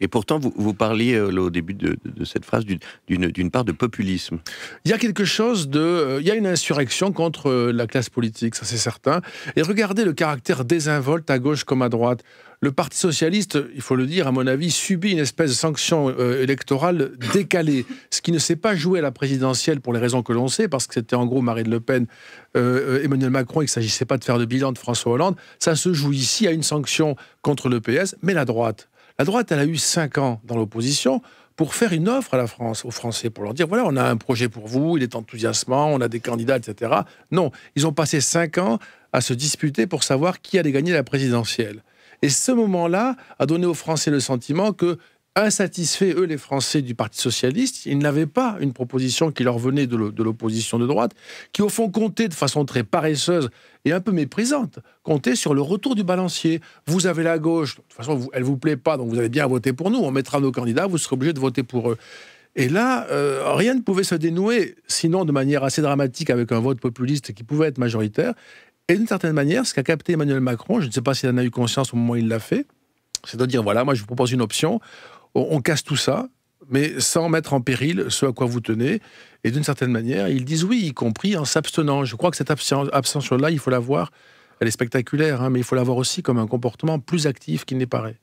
Et pourtant, vous, parliez euh, au début de, cette phrase d'une part de populisme. Il y a quelque chose de... Euh, il y a une insurrection contre euh, la classe politique, ça c'est certain. Et regardez le caractère désinvolte à gauche comme à droite. Le Parti socialiste, il faut le dire, à mon avis, subit une espèce de sanction électorale décalée, ce qui ne s'est pas joué à la présidentielle pour les raisons que l'on sait, parce que c'était en gros Marine Le Pen, Emmanuel Macron, et ne s'agissait pas de faire de bilan de François Hollande. Ça se joue ici à une sanction contre le PS, mais la droite la droite, elle a eu cinq ans dans l'opposition pour faire une offre à la France, aux Français, pour leur dire voilà, on a un projet pour vous, il est enthousiasmant, on a des candidats, etc. Non, ils ont passé cinq ans à se disputer pour savoir qui allait gagner la présidentielle. Et ce moment-là a donné aux Français le sentiment que insatisfaits, eux, les Français du Parti socialiste, ils n'avaient pas une proposition qui leur venait de l'opposition de droite, qui, au fond, comptait de façon très paresseuse et un peu méprisante, comptait sur le retour du balancier. Vous avez la gauche, de toute façon, elle ne vous plaît pas, donc vous avez bien voté pour nous, on mettra nos candidats, vous serez obligé de voter pour eux. Et là, euh, rien ne pouvait se dénouer, sinon de manière assez dramatique, avec un vote populiste qui pouvait être majoritaire. Et d'une certaine manière, ce qu'a capté Emmanuel Macron, je ne sais pas s'il en a eu conscience au moment où il l'a fait, c'est de dire voilà, moi je vous propose une option, on, casse tout ça, mais sans mettre en péril ce à quoi vous tenez. Et d'une certaine manière, ils disent oui, y compris en s'abstenant. Je crois que cette abstention-là, il faut la voir, elle est spectaculaire, hein, mais il faut la voir aussi comme un comportement plus actif qu'il n'est paraît.